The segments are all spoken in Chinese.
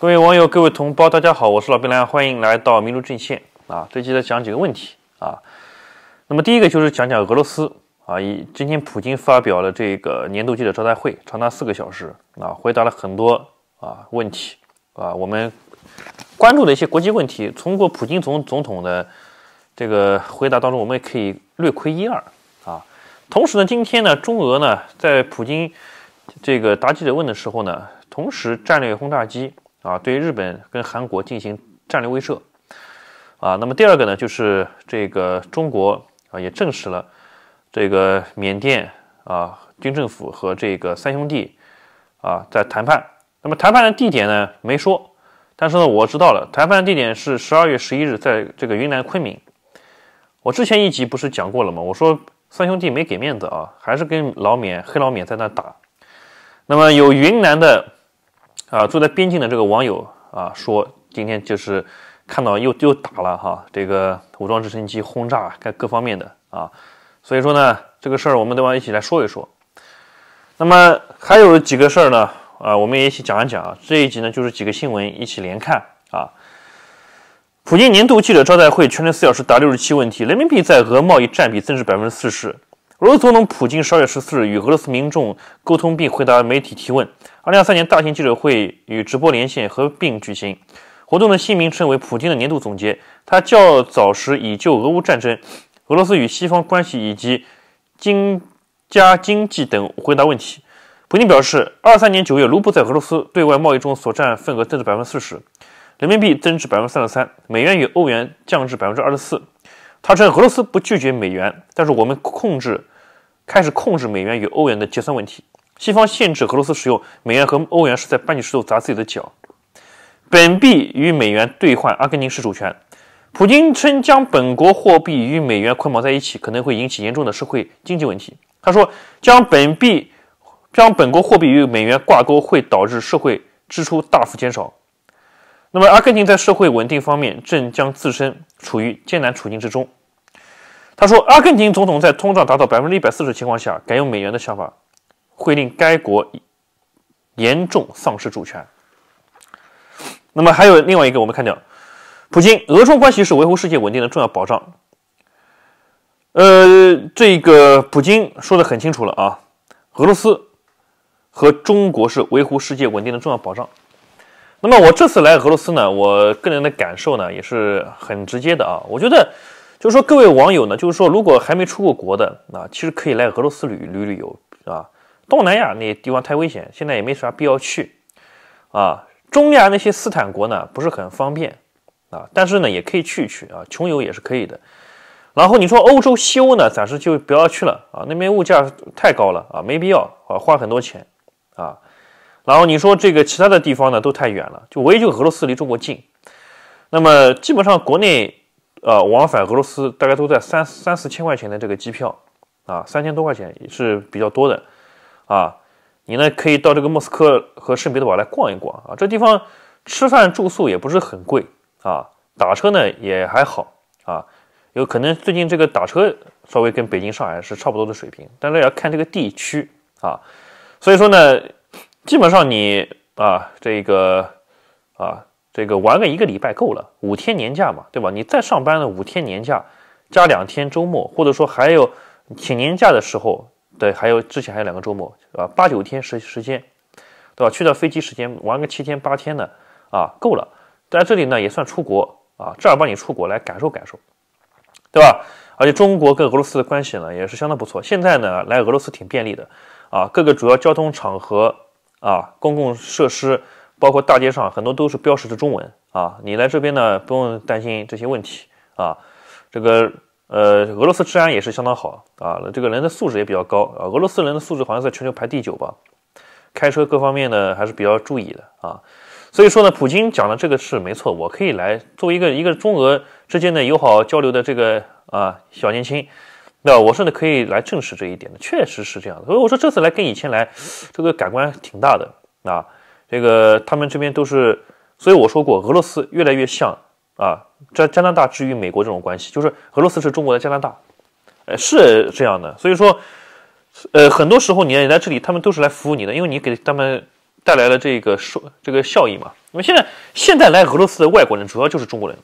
各位网友，各位同胞，大家好，我是老白梁，欢迎来到民族阵线啊。这期再讲几个问题啊。那么第一个就是讲讲俄罗斯啊。以今天普京发表了这个年度记者招待会，长达四个小时啊，回答了很多啊问题啊。我们关注的一些国际问题，通过普京总总统的这个回答当中，我们也可以略窥一二啊。同时呢，今天呢，中俄呢在普京这个答记者问的时候呢，同时战略轰炸机。啊，对日本跟韩国进行战略威慑，啊，那么第二个呢，就是这个中国啊，也证实了这个缅甸啊军政府和这个三兄弟啊在谈判。那么谈判的地点呢没说，但是呢我知道了，谈判的地点是十二月十一日在这个云南昆明。我之前一集不是讲过了吗？我说三兄弟没给面子啊，还是跟老缅黑老缅在那打。那么有云南的。啊，住在边境的这个网友啊，说今天就是看到又又打了哈，这个武装直升机轰炸该各方面的啊，所以说呢，这个事儿我们都要一起来说一说。那么还有几个事儿呢，啊，我们也一起讲一讲啊。这一集呢，就是几个新闻一起连看啊。普京年度记者招待会全程四小时答六十七问题，人民币在俄贸易占比增至百分之四十。俄罗斯总统普京十二月十四日与俄罗斯民众沟通并回答媒体提问。二零二三年大型记者会与直播连线合并举行，活动的新名称为普京的年度总结。他较早时已就俄乌战争、俄罗斯与西方关系以及经加经济等回答问题。普京表示，二三年九月，卢布在俄罗斯对外贸易中所占份额增至百分之四十，人民币增至百分之三十三，美元与欧元降至百分之二十四。他称，俄罗斯不拒绝美元，但是我们控制开始控制美元与欧元的结算问题。西方限制俄罗斯使用美元和欧元，是在搬起石头砸自己的脚。本币与美元兑换，阿根廷是主权。普京称，将本国货币与美元捆绑在一起，可能会引起严重的社会经济问题。他说，将本币、将本国货币与美元挂钩，会导致社会支出大幅减少。那么，阿根廷在社会稳定方面正将自身处于艰难处境之中。他说，阿根廷总统在通胀达到百分之一百四十的情况下，改用美元的想法。会令该国严重丧失主权。那么还有另外一个，我们看掉，普京，俄中关系是维护世界稳定的重要保障。呃，这个普京说的很清楚了啊，俄罗斯和中国是维护世界稳定的重要保障。那么我这次来俄罗斯呢，我个人的感受呢也是很直接的啊，我觉得就是说各位网友呢，就是说如果还没出过国的啊，其实可以来俄罗斯旅旅旅游啊。东南亚那些地方太危险，现在也没啥必要去，啊，中亚那些斯坦国呢不是很方便，啊，但是呢也可以去一去啊，穷游也是可以的。然后你说欧洲西欧呢，暂时就不要去了啊，那边物价太高了啊，没必要啊，花很多钱啊。然后你说这个其他的地方呢都太远了，就唯一就俄罗斯离中国近。那么基本上国内，呃，往返俄罗斯大概都在三三四千块钱的这个机票啊，三千多块钱也是比较多的。啊，你呢可以到这个莫斯科和圣彼得堡来逛一逛啊，这地方吃饭住宿也不是很贵啊，打车呢也还好啊，有可能最近这个打车稍微跟北京、上海是差不多的水平，但是也要看这个地区啊。所以说呢，基本上你啊这个啊这个玩个一个礼拜够了，五天年假嘛，对吧？你再上班呢，五天年假加两天周末，或者说还有请年假的时候。对，还有之前还有两个周末，啊，八九天时时间，对吧？去到飞机时间，玩个七天八天的啊，够了。在这里呢也算出国啊，正儿八经出国来感受感受，对吧？而且中国跟俄罗斯的关系呢也是相当不错。现在呢来俄罗斯挺便利的啊，各个主要交通场合啊、公共设施，包括大街上很多都是标识的中文啊，你来这边呢不用担心这些问题啊，这个。呃，俄罗斯治安也是相当好啊，这个人的素质也比较高啊。俄罗斯人的素质好像在全球排第九吧，开车各方面呢还是比较注意的啊。所以说呢，普京讲的这个是没错，我可以来作为一个一个中俄之间的友好交流的这个啊小年轻，那我甚至可以来证实这一点，的，确实是这样的。所以我说这次来跟以前来这个感官挺大的啊，这个他们这边都是，所以我说过俄罗斯越来越像啊。在加拿大之于美国这种关系，就是俄罗斯是中国的加拿大，呃，是这样的。所以说，呃，很多时候你来这里，他们都是来服务你的，因为你给他们带来了这个收这个效益嘛。因为现在现在来俄罗斯的外国人主要就是中国人，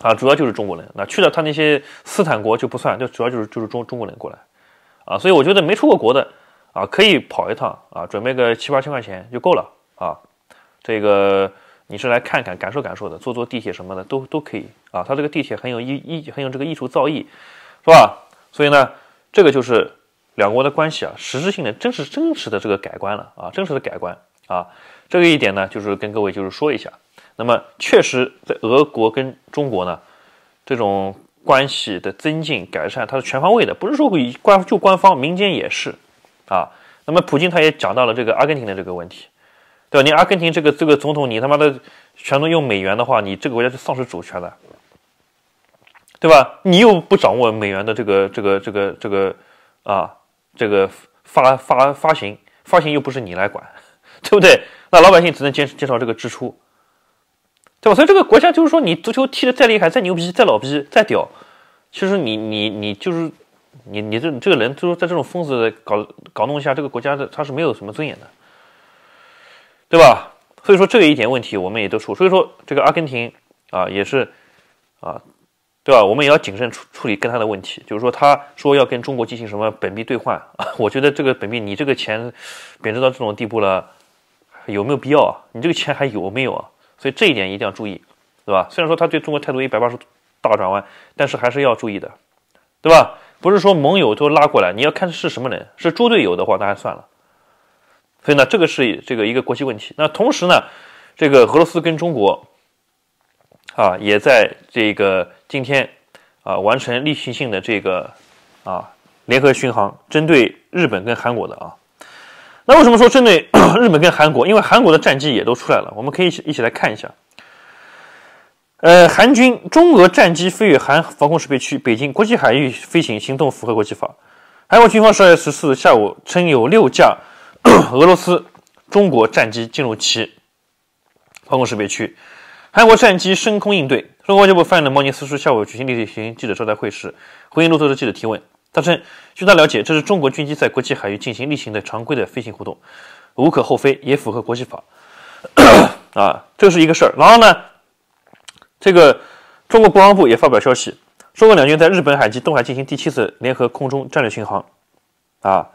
啊，主要就是中国人。那去了他那些斯坦国就不算，就主要就是就是中中国人过来，啊，所以我觉得没出过国的啊，可以跑一趟啊，准备个七八千块钱就够了啊，这个。你是来看看感受感受的，坐坐地铁什么的都都可以啊。他这个地铁很有艺艺，很有这个艺术造诣，是吧？所以呢，这个就是两国的关系啊，实质性的、真实真实的这个改观了啊，真实的改观啊。这个一点呢，就是跟各位就是说一下。那么，确实在俄国跟中国呢，这种关系的增进改善，它是全方位的，不是说官就官方，民间也是啊。那么，普京他也讲到了这个阿根廷的这个问题。对吧？你阿根廷这个这个总统，你他妈的全都用美元的话，你这个国家就丧失主权了，对吧？你又不掌握美元的这个这个这个这个啊，这个发发发行发行又不是你来管，对不对？那老百姓只能减减少这个支出，对吧？所以这个国家就是说，你足球踢的再厉害、再牛逼、再老逼、再屌，其实你你你就是你你这这个人，就说在这种疯子搞搞弄下，这个国家的他是没有什么尊严的。对吧？所以说这一点问题我们也都处。所以说这个阿根廷啊也是，啊，对吧？我们也要谨慎处处理跟他的问题。就是说，他说要跟中国进行什么本币兑换啊？我觉得这个本币，你这个钱贬值到这种地步了，有没有必要啊？你这个钱还有没有啊？所以这一点一定要注意，对吧？虽然说他对中国态度一百八十度大转弯，但是还是要注意的，对吧？不是说盟友都拉过来，你要看是什么人。是猪队友的话，那还算了。所以呢，这个是这个一个国际问题。那同时呢，这个俄罗斯跟中国，啊，也在这个今天，啊，完成例行性的这个，啊，联合巡航，针对日本跟韩国的啊。那为什么说针对 日本跟韩国？因为韩国的战机也都出来了，我们可以一起一起来看一下。呃，韩军中俄战机飞越韩防空识别区，北京国际海域飞行行动符合国际法。韩国军方十二十四下午称有六架。俄罗斯、中国战机进入其防空识别区，韩国战机升空应对。中国外交部发言人毛宁四说，下午举行例行记者招待会时回应路透社记者提问，他称：“据他了解，这是中国军机在国际海域进行例行的常规的飞行活动，无可厚非，也符合国际法。”啊，这是一个事儿。然后呢，这个中国国防部也发表消息，中国两军在日本海及东海进行第七次联合空中战略巡航。啊。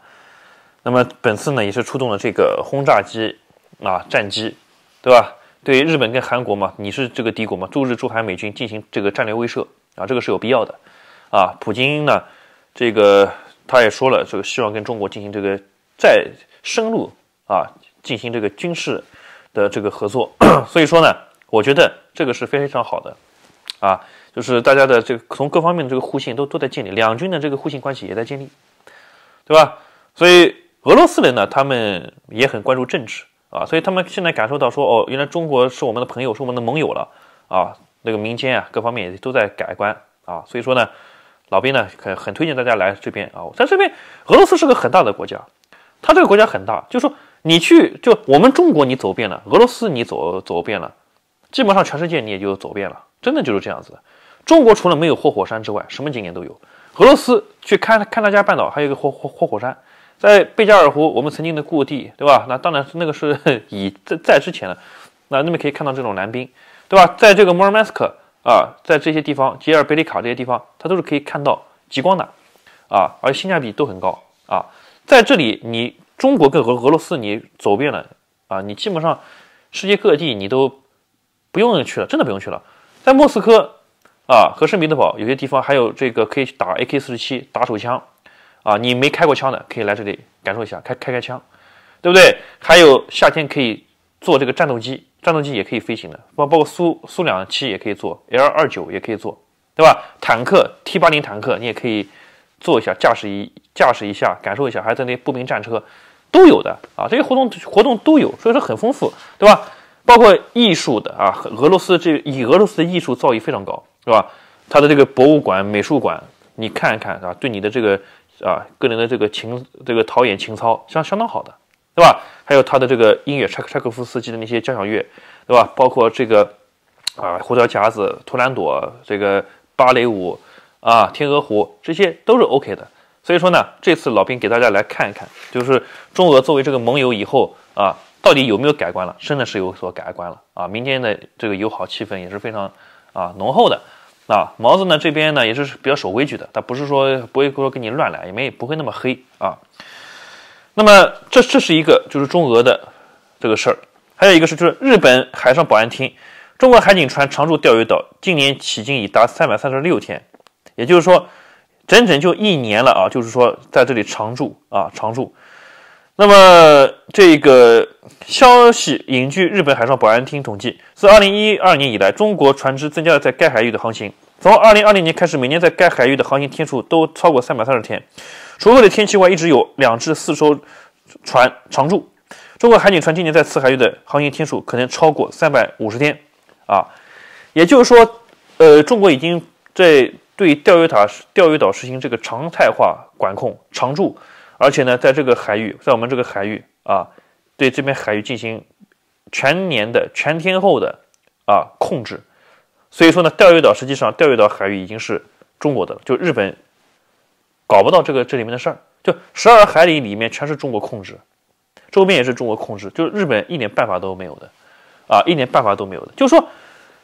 那么本次呢，也是出动了这个轰炸机，啊，战机，对吧？对日本跟韩国嘛，你是这个敌国嘛，驻日驻韩美军进行这个战略威慑啊，这个是有必要的，啊，普京呢，这个他也说了，这个希望跟中国进行这个再深入啊，进行这个军事的这个合作。所以说呢，我觉得这个是非常好的，啊，就是大家的这个从各方面的这个互信都都在建立，两军的这个互信关系也在建立，对吧？所以。俄罗斯人呢，他们也很关注政治啊，所以他们现在感受到说，哦，原来中国是我们的朋友，是我们的盟友了啊。那个民间啊，各方面也都在改观啊。所以说呢，老兵呢很很推荐大家来这边啊。在这边，俄罗斯是个很大的国家，它这个国家很大，就说你去就我们中国你走遍了，俄罗斯你走走遍了，基本上全世界你也就走遍了，真的就是这样子。的。中国除了没有活火山之外，什么景点都有。俄罗斯去看看他家半岛，还有一个活活活火山。在贝加尔湖，我们曾经的故地，对吧？那当然是那个是以 在在之前的，那那边可以看到这种蓝冰，对吧？在这个 Murmansk 啊，在这些地方，吉尔贝里卡这些地方，它都是可以看到极光的，啊，而性价比都很高啊。在这里，你中国跟俄俄罗斯，你走遍了啊，你基本上世界各地你都不用去了，真的不用去了。在莫斯科啊和圣彼得堡，有些地方还有这个可以打 AK47 打手枪。啊，你没开过枪的，可以来这里感受一下，开开开枪，对不对？还有夏天可以坐这个战斗机，战斗机也可以飞行的，包包括苏苏两七也可以坐，L 二九也可以坐，对吧？坦克 T 八零坦克你也可以坐一下，驾驶一驾驶一下，感受一下，还在那步兵战车都有的啊，这些活动活动都有，所以说很丰富，对吧？包括艺术的啊，俄罗斯这以俄罗斯的艺术造诣非常高，是吧？他的这个博物馆、美术馆，你看一看，啊，吧？对你的这个。啊，个人的这个情，这个陶冶情操相相当好的，对吧？还有他的这个音乐，柴柴可夫斯基的那些交响乐，对吧？包括这个啊，胡桃夹子、图兰朵，这个芭蕾舞啊，天鹅湖，这些都是 OK 的。所以说呢，这次老兵给大家来看一看，就是中俄作为这个盟友以后啊，到底有没有改观了？真的是有所改观了啊！明天的这个友好气氛也是非常啊浓厚的。啊，毛子呢这边呢也是比较守规矩的，他不是说不会说跟你乱来，也没不会那么黑啊。那么这这是一个就是中俄的这个事儿，还有一个是就是日本海上保安厅中国海警船常驻钓鱼岛，今年迄今已达三百三十六天，也就是说整整就一年了啊，就是说在这里常驻啊常驻。那么，这个消息引据日本海上保安厅统计，自二零一二年以来，中国船只增加了在该海域的航行。从二零二零年开始，每年在该海域的航行天数都超过三百三十天。除了天气外，一直有两至四艘船常驻。中国海警船今年在此海域的航行天数可能超过三百五十天。啊，也就是说，呃，中国已经在对钓鱼塔、钓鱼岛实行这个常态化管控、常驻。而且呢，在这个海域，在我们这个海域啊，对这边海域进行全年的全天候的啊控制，所以说呢，钓鱼岛实际上钓鱼岛海域已经是中国的，就日本搞不到这个这里面的事儿，就十二海里里面全是中国控制，周边也是中国控制，就日本一点办法都没有的，啊，一点办法都没有的，就是说，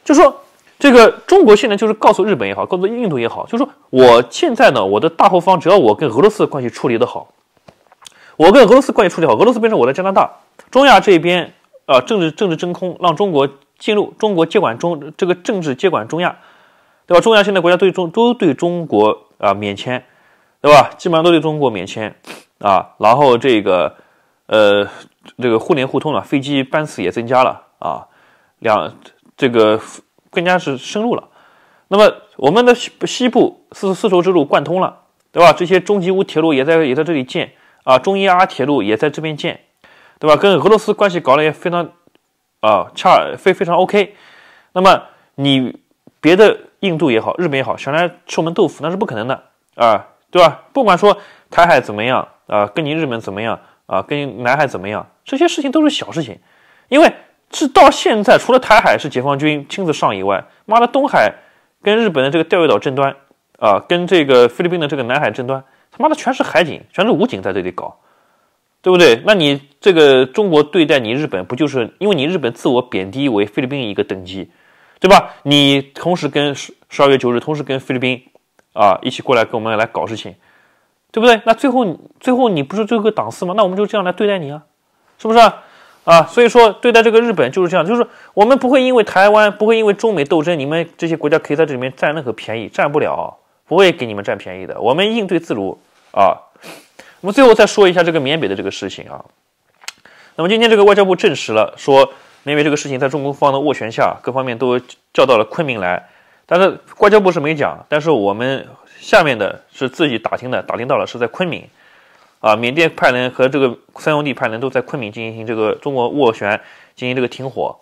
就是说，这个中国现在就是告诉日本也好，告诉印度也好，就说我现在呢，我的大后方只要我跟俄罗斯关系处理得好。我跟俄罗斯关系处理好，俄罗斯变成我在加拿大、中亚这一边，啊，政治政治真空，让中国进入中国接管中这个政治接管中亚，对吧？中亚现在国家对中都对中国啊免签，对吧？基本上都对中国免签啊。然后这个呃这个互联互通啊，飞机班次也增加了啊，两这个更加是深入了。那么我们的西西部四丝绸之路贯通了，对吧？这些中吉乌铁路也在也在这里建。啊，中印阿铁路也在这边建，对吧？跟俄罗斯关系搞的也非常，啊，恰非非常 OK。那么你别的印度也好，日本也好，想来吃我们豆腐那是不可能的啊，对吧？不管说台海怎么样啊，跟你日本怎么样啊，跟南海怎么样，这些事情都是小事情，因为是到现在，除了台海是解放军亲自上以外，妈的东海跟日本的这个钓鱼岛争端啊，跟这个菲律宾的这个南海争端。妈的，全是海警，全是武警在这里搞，对不对？那你这个中国对待你日本，不就是因为你日本自我贬低为菲律宾一个等级，对吧？你同时跟十十二月九日同时跟菲律宾啊一起过来跟我们来搞事情，对不对？那最后最后你不是最后个档次吗？那我们就这样来对待你啊，是不是啊？啊，所以说对待这个日本就是这样，就是我们不会因为台湾，不会因为中美斗争，你们这些国家可以在这里面占任何便宜，占不了，不会给你们占便宜的，我们应对自如。啊，那么最后再说一下这个缅北的这个事情啊。那么今天这个外交部证实了，说缅北这个事情在中方的斡旋下，各方面都叫到了昆明来。但是外交部是没讲，但是我们下面的是自己打听的，打听到了是在昆明。啊，缅甸派人和这个三兄弟派人都在昆明进行这个中国斡旋，进行这个停火。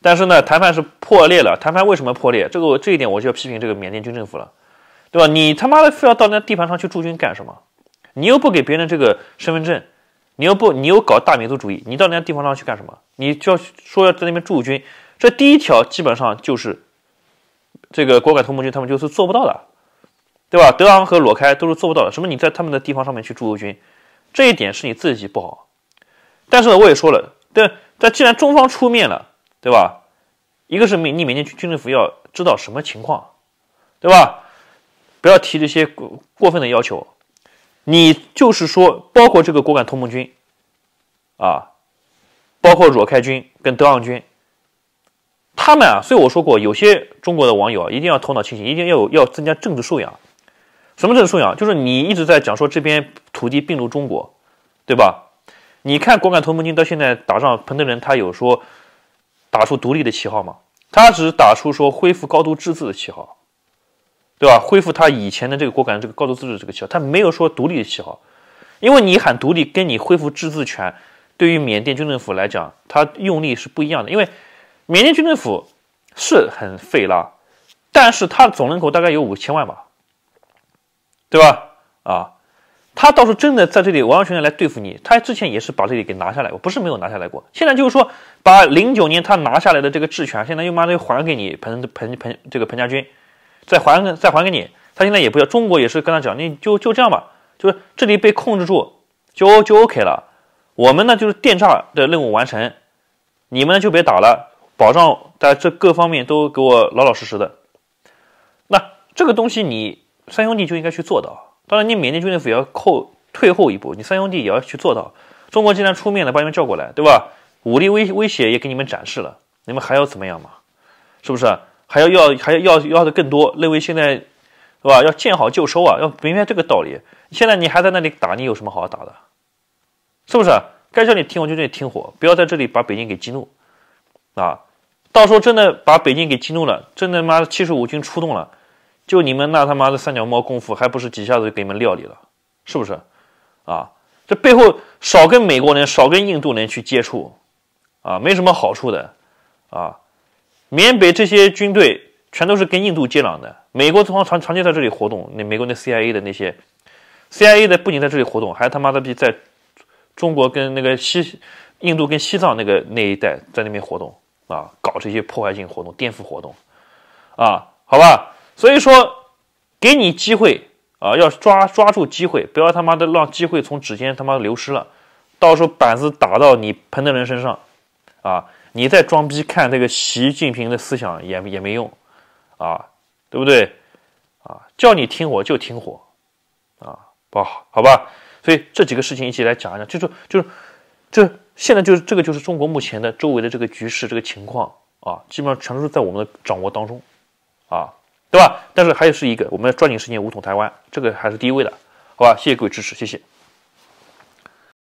但是呢，谈判是破裂了。谈判为什么破裂？这个这一点我就要批评这个缅甸军政府了。对吧？你他妈的非要到那地盘上去驻军干什么？你又不给别人这个身份证，你又不，你又搞大民族主义，你到人家地方上去干什么？你就要说要在那边驻军，这第一条基本上就是这个果敢同盟军他们就是做不到的，对吧？德昂和罗开都是做不到的。什么你在他们的地方上面去驻军，这一点是你自己不好。但是呢，我也说了，对，但既然中方出面了，对吧？一个是明，你每年去军政府要知道什么情况，对吧？不要提这些过过分的要求，你就是说，包括这个果敢同盟军啊，包括若开军跟德昂军，他们啊，所以我说过，有些中国的网友啊，一定要头脑清醒，一定要有要增加政治素养。什么政治素养？就是你一直在讲说这边土地并入中国，对吧？你看果敢同盟军到现在打仗，彭德仁他有说打出独立的旗号吗？他只打出说恢复高度自治的旗号。对吧？恢复他以前的这个果敢这个高度自治这个旗号，他没有说独立的旗号，因为你喊独立，跟你恢复自治权，对于缅甸军政府来讲，他用力是不一样的。因为缅甸军政府是很费拉，但是它总人口大概有五千万吧，对吧？啊，他倒是真的在这里完完全全来对付你。他之前也是把这里给拿下来过，不是没有拿下来过。现在就是说，把零九年他拿下来的这个治权，现在又他妈又还给你彭彭彭这个彭家军。再还再还给你，他现在也不要，中国也是跟他讲，你就就这样吧，就是这里被控制住就就 OK 了。我们呢就是电诈的任务完成，你们就别打了，保障在这各方面都给我老老实实的。那这个东西你三兄弟就应该去做到，当然你缅甸军政府要扣退后一步，你三兄弟也要去做到。中国既然出面了，把你们叫过来，对吧？武力威威胁也给你们展示了，你们还要怎么样嘛？是不是？还要要还要要要的更多，认为现在，是吧？要见好就收啊，要明白这个道理。现在你还在那里打，你有什么好打的？是不是？该叫你停火就叫你停火，不要在这里把北京给激怒啊！到时候真的把北京给激怒了，真的妈的七十五军出动了，就你们那他妈的三脚猫功夫，还不是几下子给你们料理了？是不是？啊！这背后少跟美国人、少跟印度人去接触啊，没什么好处的啊。缅北这些军队全都是跟印度接壤的，美国通常常长期在这里活动。那美国那 CIA 的那些 CIA 的不仅在这里活动，还他妈的在中国跟那个西印度跟西藏那个那一带在那边活动啊，搞这些破坏性活动、颠覆活动啊，好吧。所以说，给你机会啊，要抓抓住机会，不要他妈的让机会从指尖他妈流失了，到时候板子打到你彭德仁身上啊。你再装逼看那个习近平的思想也也没用，啊，对不对？啊，叫你听火就听火，啊，不好好吧？所以这几个事情一起来讲一讲，就是就是，这现在就是这个就是中国目前的周围的这个局势这个情况啊，基本上全都是在我们的掌握当中，啊，对吧？但是还是一个，我们要抓紧时间武统台湾，这个还是第一位的，好吧？谢谢各位支持，谢谢。